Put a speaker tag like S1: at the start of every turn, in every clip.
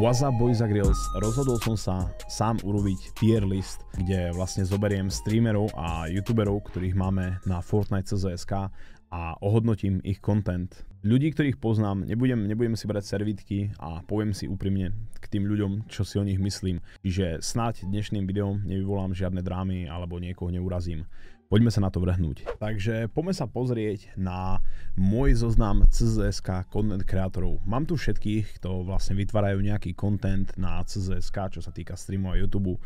S1: What's up boys a grills, rozhodol som sa sám urobiť tier list, kde vlastne zoberiem streamerov a youtuberov, ktorých máme na Fortnite a ohodnotím ich content. Ľudí, ktorých poznám, nebudem, nebudem si brať servitky a poviem si úprimne k tým ľuďom, čo si o nich myslím. Čiže snáď dnešným videom nevyvolám žiadne drámy alebo niekoho neurazím. Poďme sa na to vrhnúť. Takže poďme sa pozrieť na môj zoznam CZSK content kreatorov. Mám tu všetkých, kto vlastne vytvárajú nejaký content na CZSK, čo sa týka streamu a YouTube.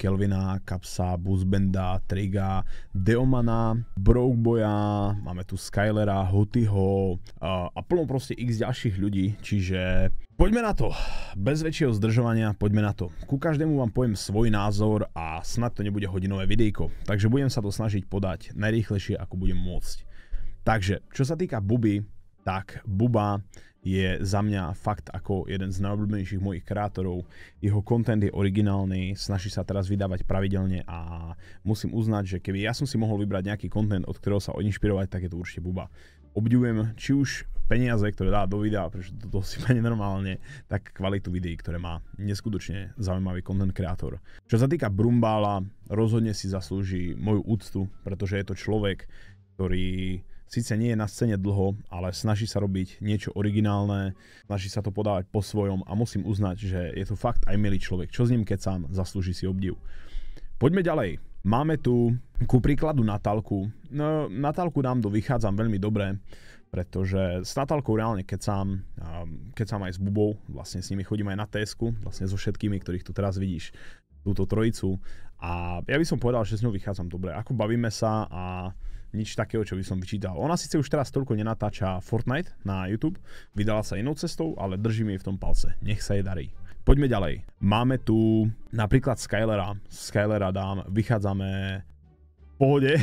S1: Kelvina, Kapsa, Buzbenda, Triga, Deomana, Brokeboya, máme tu Skylera, Hotyho a plno proste x ďalších ľudí, čiže Poďme na to. Bez väčšieho zdržovania, poďme na to. Ku každému vám poviem svoj názor a snad to nebude hodinové videjko, takže budem sa to snažiť podať najrýchlejšie, ako budem môcť. Takže, čo sa týka Buby, tak Buba je za mňa fakt ako jeden z najobľúbenejších mojich kreatorov. Jeho content je originálny, snaží sa teraz vydávať pravidelne a musím uznať, že keby ja som si mohol vybrať nejaký content, od ktorého sa odinšpirovať, tak je to určite Buba obdivujem či už peniaze, ktoré dá do videa, pretože toto si má nenormálne, tak kvalitu videí, ktoré má neskutočne zaujímavý content kreator. Čo sa týka Brumbála, rozhodne si zaslúži moju úctu, pretože je to človek, ktorý síce nie je na scéne dlho, ale snaží sa robiť niečo originálne, snaží sa to podávať po svojom a musím uznať, že je to fakt aj milý človek. Čo s ním kecám, zaslúži si obdiv. Poďme ďalej. Máme tu ku príkladu Natalku. No, Natalku nám do vychádzam veľmi dobre, pretože s Natalkou reálne keď sám, keď sám aj s Bubou, vlastne s nimi chodím aj na TSK, vlastne so všetkými, ktorých tu teraz vidíš, túto trojicu. A ja by som povedal, že s ňou vychádzam dobre. Ako bavíme sa a nič takého, čo by som vyčítal. Ona síce už teraz toľko nenatáča Fortnite na YouTube, vydala sa inou cestou, ale držím jej v tom palce. Nech sa jej darí. Poďme ďalej. Máme tu napríklad Skylera. Skylera dám, vychádzame pohode.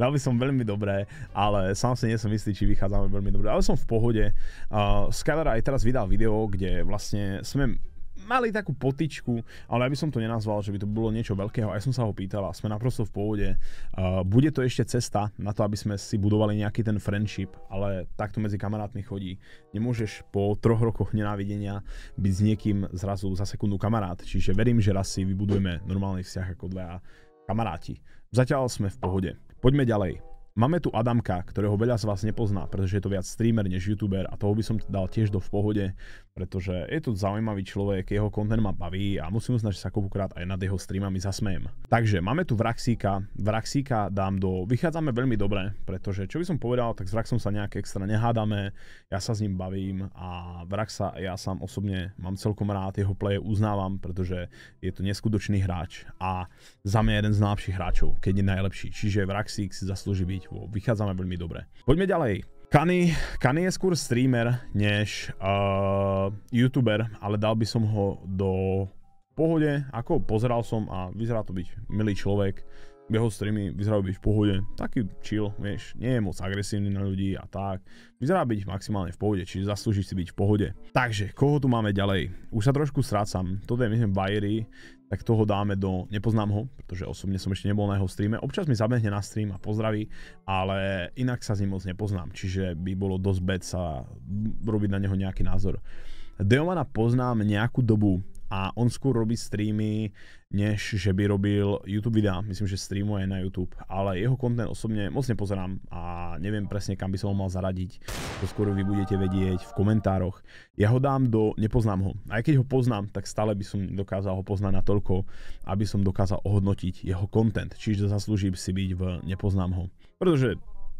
S1: Dal by som veľmi dobré, ale sám si nie som istý, či vychádzame veľmi dobre. Ale som v pohode. Uh, Skyler aj teraz vydal video, kde vlastne sme mali takú potičku, ale ja by som to nenazval, že by to bolo niečo veľkého. Aj som sa ho pýtal a sme naprosto v pôvode. Uh, bude to ešte cesta na to, aby sme si budovali nejaký ten friendship, ale takto medzi kamarátmi chodí. Nemôžeš po troch rokoch nenávidenia byť s niekým zrazu za sekundu kamarát. Čiže verím, že raz si vybudujeme normálny vzťah ako dvaja kamaráti. Zatiaľ sme v pohode. Poďme ďalej. Máme tu Adamka, ktorého veľa z vás nepozná, pretože je to viac streamer než youtuber a toho by som dal tiež do v pohode, pretože je to zaujímavý človek, jeho content ma baví a musím uznať, že sa kopukrát aj nad jeho streamami zasmejem. Takže máme tu Vraxíka, Vraxíka dám do, vychádzame veľmi dobre, pretože čo by som povedal, tak s Vraxom sa nejak extra nehádame, ja sa s ním bavím a Vraxa ja sám osobne mám celkom rád, jeho play uznávam, pretože je to neskutočný hráč a za mňa jeden z najlepších hráčov, keď je najlepší, čiže Vraxík si zaslúži byť robiť. Vychádzame veľmi dobre. Poďme ďalej. Kany, Kany je skôr streamer než uh, youtuber, ale dal by som ho do pohode, ako pozeral som a vyzerá to byť milý človek. Jeho streamy vyzerajú byť v pohode, taký chill, vieš, nie je moc agresívny na ľudí a tak. Vyzerá byť maximálne v pohode, čiže zaslúži si byť v pohode. Takže, koho tu máme ďalej? Už sa trošku strácam, toto je myslím Bajery tak toho dáme do, nepoznám ho, pretože osobne som ešte nebol na jeho streame, občas mi zabehne na stream a pozdraví, ale inak sa s ním moc nepoznám, čiže by bolo dosť bed sa robiť na neho nejaký názor. Deomana poznám nejakú dobu a on skôr robí streamy, než že by robil YouTube videá. Myslím, že streamuje na YouTube, ale jeho kontent osobne moc nepozerám a neviem presne, kam by som ho mal zaradiť. To skôr vy budete vedieť v komentároch. Ja ho dám do... nepoznám ho. Aj keď ho poznám, tak stále by som dokázal ho poznať toľko, aby som dokázal ohodnotiť jeho kontent. Čiže zaslúžim si byť v nepoznám ho. Pretože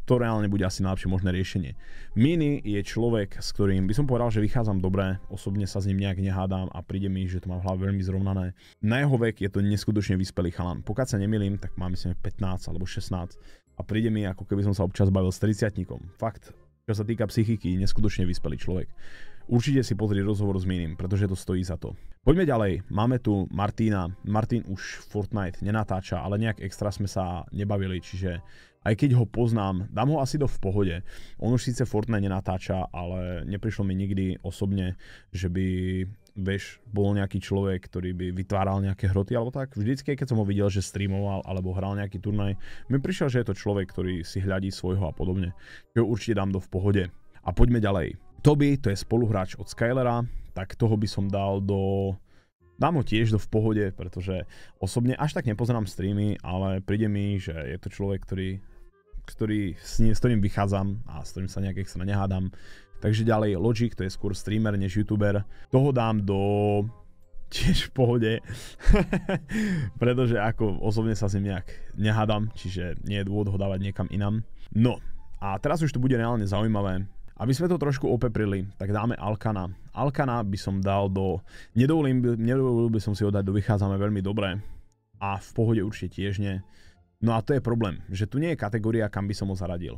S1: to reálne bude asi najlepšie možné riešenie. Mini je človek, s ktorým by som povedal, že vychádzam dobre, osobne sa s ním nejak nehádam a príde mi, že to má v hlave veľmi zrovnané. Na jeho vek je to neskutočne vyspelý chalan. Pokiaľ sa nemilím, tak má myslím 15 alebo 16 a príde mi, ako keby som sa občas bavil s 30 Fakt, čo sa týka psychiky, neskutočne vyspelý človek. Určite si pozri rozhovor s Minim, pretože to stojí za to. Poďme ďalej, máme tu Martina. Martin už Fortnite nenatáča, ale nejak extra sme sa nebavili, čiže aj keď ho poznám, dám ho asi do v pohode. On už síce Fortnite nenatáča, ale neprišlo mi nikdy osobne, že by vieš, bol nejaký človek, ktorý by vytváral nejaké hroty alebo tak. Vždycky, keď som ho videl, že streamoval alebo hral nejaký turnaj, mi prišiel, že je to človek, ktorý si hľadí svojho a podobne. Čo určite dám do v pohode. A poďme ďalej. Toby, to je spoluhráč od Skylera, tak toho by som dal do... Dám ho tiež do v pohode, pretože osobne až tak nepozerám streamy, ale príde mi, že je to človek, ktorý ktorý, s, s ktorým vychádzam a s ktorým sa nejak extra nehádam. Takže ďalej Logic, to je skôr streamer než youtuber. Toho dám do tiež v pohode, pretože ako osobne sa s ním nejak nehádam, čiže nie je dôvod ho dávať niekam inam. No a teraz už to bude reálne zaujímavé. Aby sme to trošku opeprili, tak dáme Alkana. Alkana by som dal do... by, nedovolil by som si ho dať do Vychádzame veľmi dobre a v pohode určite tiež nie. No a to je problém, že tu nie je kategória, kam by som ho zaradil.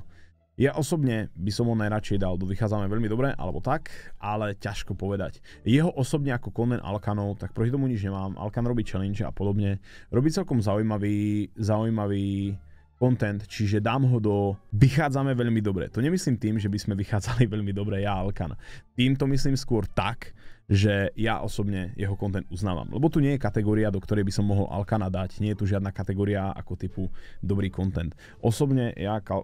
S1: Ja osobne by som ho najradšej dal, vychádzame veľmi dobre, alebo tak, ale ťažko povedať. Jeho osobne ako konven Alkanov, tak proti tomu nič nemám. Alkan robí challenge a podobne. Robí celkom zaujímavý, zaujímavý content, čiže dám ho do vychádzame veľmi dobre. To nemyslím tým, že by sme vychádzali veľmi dobre ja Alkan. Tým to myslím skôr tak, že ja osobne jeho kontent uznávam. Lebo tu nie je kategória, do ktorej by som mohol Alkana dať, nie je tu žiadna kategória ako typu dobrý kontent. Osobne ja e,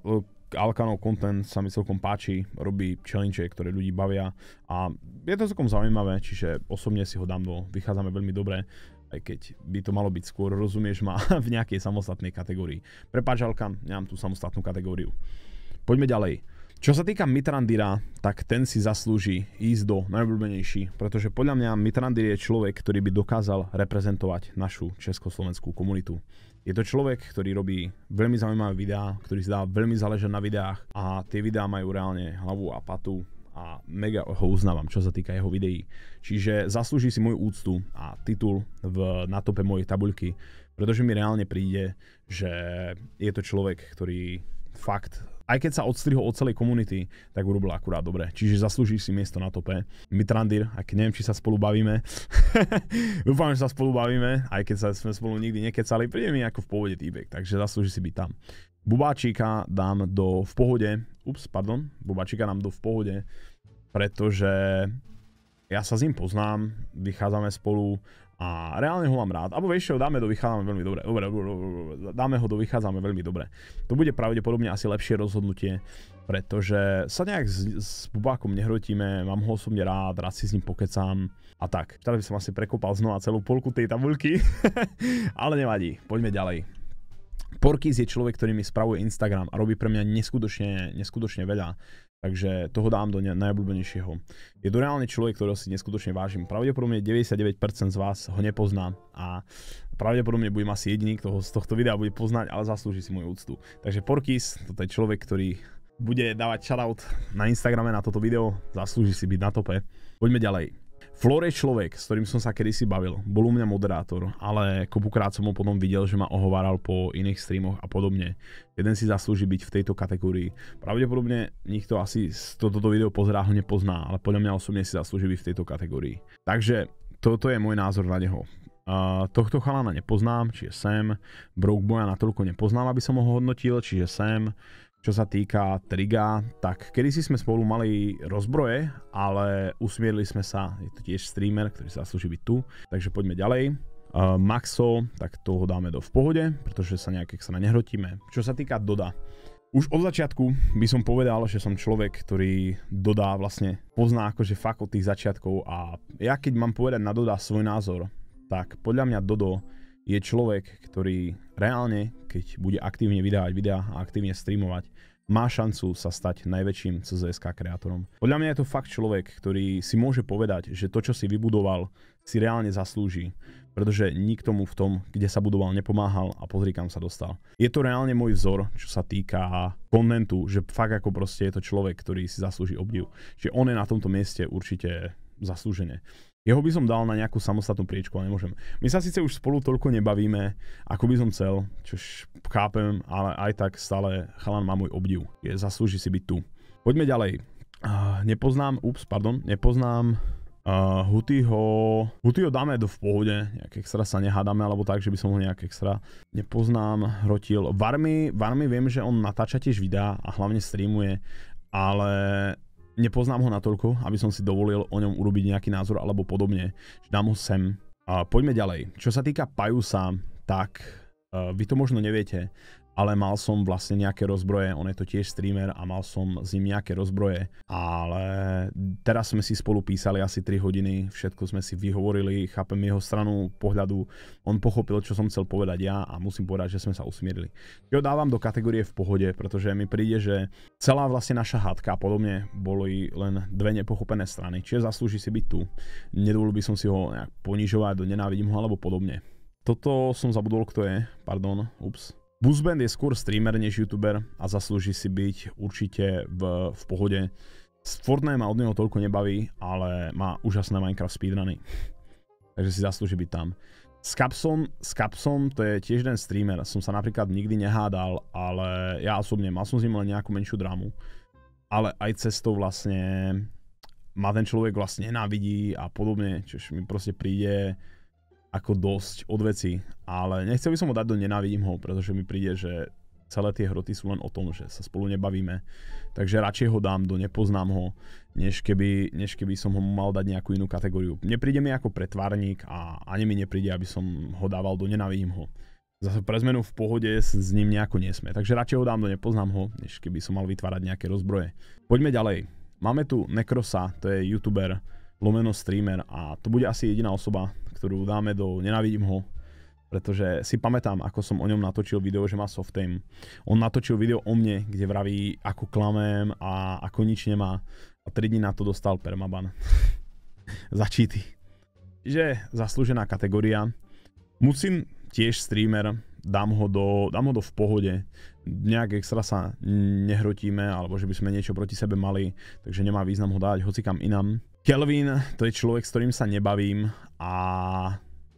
S1: Alkanov content sa mi celkom páči, robí challenge, ktoré ľudí bavia a je to celkom zaujímavé, čiže osobne si ho dám do, vychádzame veľmi dobre, aj keď by to malo byť skôr, rozumieš ma, v nejakej samostatnej kategórii. Prepáč Alkan, nemám tú samostatnú kategóriu. Poďme ďalej. Čo sa týka Mitrandira, tak ten si zaslúži ísť do najobľúbenejší, pretože podľa mňa Mitrandir je človek, ktorý by dokázal reprezentovať našu československú komunitu. Je to človek, ktorý robí veľmi zaujímavé videá, ktorý zdá veľmi záležať na videách a tie videá majú reálne hlavu a patu a mega ho uznávam, čo sa týka jeho videí. Čiže zaslúži si môj úctu a titul v, natope mojej tabuľky, pretože mi reálne príde, že je to človek, ktorý fakt aj keď sa odstrihol od celej komunity, tak urobil akurát dobre. Čiže zaslúži si miesto na tope. Mitrandir, ak neviem, či sa spolu bavíme. Dúfam, že sa spolu bavíme, aj keď sa sme spolu nikdy nekecali. Príde mi ako v pohode týbek, takže zaslúži si byť tam. Bubáčika dám do v pohode. Ups, pardon. Bubáčika dám do v pohode, pretože ja sa s ním poznám, vychádzame spolu, a reálne ho mám rád. Abo vieš čo, dáme do vychádzame veľmi dobre. Dobre, dobre, dobre. Dáme ho do vychádzame veľmi dobre. To bude pravdepodobne asi lepšie rozhodnutie, pretože sa nejak s, s bubákom nehrotíme, mám ho osobne rád, rád si s ním pokecám a tak. Teraz by som asi prekopal znova celú polku tej tabulky, ale nevadí, poďme ďalej. Porkis je človek, ktorý mi spravuje Instagram a robí pre mňa neskutočne, neskutočne veľa. Takže toho dám do najobľúbenejšieho. Je to reálne človek, ktorého si neskutočne vážim. Pravdepodobne 99% z vás ho nepozná a pravdepodobne budem asi jediný, kto ho z tohto videa bude poznať, ale zaslúži si moju úctu. Takže Porkis, toto je človek, ktorý bude dávať shoutout na Instagrame na toto video, zaslúži si byť na tope. Poďme ďalej. Flor je človek, s ktorým som sa kedysi bavil. Bol u mňa moderátor, ale kopukrát som ho potom videl, že ma ohováral po iných streamoch a podobne. Jeden si zaslúži byť v tejto kategórii. Pravdepodobne nikto asi toto video pozerá ho nepozná, ale podľa mňa osobne si zaslúži byť v tejto kategórii. Takže toto je môj názor na neho. Uh, tohto chalana nepoznám, čiže sem. Brokeboya natoľko nepoznám, aby som ho hodnotil, čiže sem. Čo sa týka Triga, tak kedysi sme spolu mali rozbroje, ale usmierili sme sa, je to tiež streamer, ktorý sa slúži byť tu, takže poďme ďalej. Uh, Maxo, tak toho dáme do v pohode, pretože sa nejaké sa na nehrotíme. Čo sa týka Doda, už od začiatku by som povedal, že som človek, ktorý Dodá vlastne pozná akože fakt od tých začiatkov a ja keď mám povedať na Doda svoj názor, tak podľa mňa Dodo je človek, ktorý reálne, keď bude aktívne vydávať videá a aktívne streamovať, má šancu sa stať najväčším CZSK kreatorom. Podľa mňa je to fakt človek, ktorý si môže povedať, že to, čo si vybudoval, si reálne zaslúži, pretože nikto mu v tom, kde sa budoval, nepomáhal a pozri, kam sa dostal. Je to reálne môj vzor, čo sa týka konventu, že fakt ako proste je to človek, ktorý si zaslúži obdiv. Čiže on je na tomto mieste určite zaslúžene. Jeho by som dal na nejakú samostatnú priečku, ale nemôžem. My sa síce už spolu toľko nebavíme, ako by som chcel, čož chápem, ale aj tak stále chalan má môj obdiv. Je, zaslúži si byť tu. Poďme ďalej. Uh, nepoznám, ups, pardon, nepoznám uh, Hutyho, Hutyho dáme do v pohode, nejak extra sa nehádame, alebo tak, že by som ho nejak extra nepoznám, rotil. Varmy, Varmy viem, že on natáča tiež videá a hlavne streamuje, ale Nepoznám ho natoľko, aby som si dovolil o ňom urobiť nejaký názor alebo podobne. Dám ho sem. A poďme ďalej. Čo sa týka Pajusa, tak eh, vy to možno neviete, ale mal som vlastne nejaké rozbroje, on je to tiež streamer a mal som s ním nejaké rozbroje, ale teraz sme si spolu písali asi 3 hodiny, všetko sme si vyhovorili, chápem jeho stranu pohľadu, on pochopil, čo som chcel povedať ja a musím povedať, že sme sa usmierili. Jo dávam do kategórie v pohode, pretože mi príde, že celá vlastne naša hádka a podobne boli len dve nepochopené strany, čiže zaslúži si byť tu. Nedovolil by som si ho nejak ponižovať, nenávidím ho alebo podobne. Toto som zabudol, kto je, pardon, ups. Buzzband je skôr streamer než youtuber a zaslúži si byť určite v, v pohode. Fortnite ma od neho toľko nebaví, ale má úžasné Minecraft speedruny. Takže si zaslúži byť tam. S Capsom, s Capsom to je tiež jeden streamer, som sa napríklad nikdy nehádal, ale ja osobne mal som s ním len nejakú menšiu dramu. Ale aj cestou vlastne ma ten človek vlastne nenávidí a podobne, čiže mi proste príde ako dosť od veci, ale nechcel by som ho dať do nenávidím ho, pretože mi príde, že celé tie hroty sú len o tom, že sa spolu nebavíme. Takže radšej ho dám do nepoznám ho, než keby, než keby som ho mal dať nejakú inú kategóriu. Nepríde mi ako pretvárnik a ani mi nepríde, aby som ho dával do nenávidím ho. Zase pre zmenu v pohode s, s ním nejako nesme. Takže radšej ho dám do nepoznám ho, než keby som mal vytvárať nejaké rozbroje. Poďme ďalej. Máme tu Nekrosa, to je youtuber, lomeno streamer a to bude asi jediná osoba, ktorú dáme do Nenávidím ho, pretože si pamätám, ako som o ňom natočil video, že má softame. On natočil video o mne, kde vraví, ako klamem a ako nič nemá. A 3 dní na to dostal permaban. Za cheaty. Čiže zaslúžená kategória. Musím tiež streamer, dám ho, do, dám ho do v pohode. Nejak extra sa nehrotíme, alebo že by sme niečo proti sebe mali, takže nemá význam ho dať hocikam inám. Kelvin, to je človek, s ktorým sa nebavím a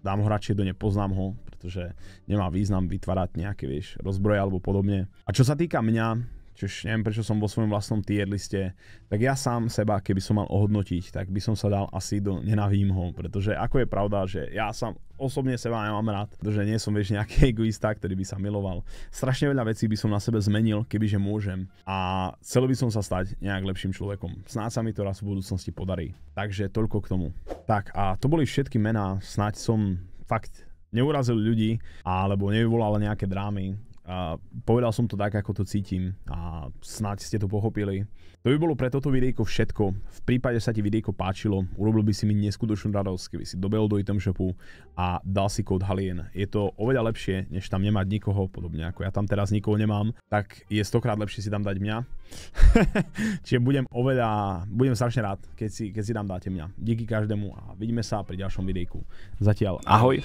S1: dám ho radšej do nepoznám ho, pretože nemá význam vytvárať nejaké, vieš, rozbroje alebo podobne. A čo sa týka mňa, Čiže neviem, prečo som vo svojom vlastnom tier liste. Tak ja sám seba, keby som mal ohodnotiť, tak by som sa dal asi do nenavím ho, pretože ako je pravda, že ja sám osobne seba nemám rád, pretože nie som vieš nejaký egoista, ktorý by sa miloval. Strašne veľa vecí by som na sebe zmenil, kebyže môžem. A chcel by som sa stať nejak lepším človekom. Snáď sa mi to raz v budúcnosti podarí. Takže toľko k tomu. Tak a to boli všetky mená. Snáď som fakt neurazil ľudí alebo nevyvolal nejaké drámy a povedal som to tak, ako to cítim a snáď ste to pochopili. To by bolo pre toto videjko všetko. V prípade, že sa ti videjko páčilo, urobil by si mi neskutočnú radosť, keby si dobehol do item shopu a dal si kód Halien. Je to oveľa lepšie, než tam nemať nikoho, podobne ako ja tam teraz nikoho nemám, tak je stokrát lepšie si tam dať mňa. Čiže budem oveľa, budem strašne rád, keď si, keď si tam dáte mňa. Díky každému a vidíme sa pri ďalšom videjku. Zatiaľ ahoj.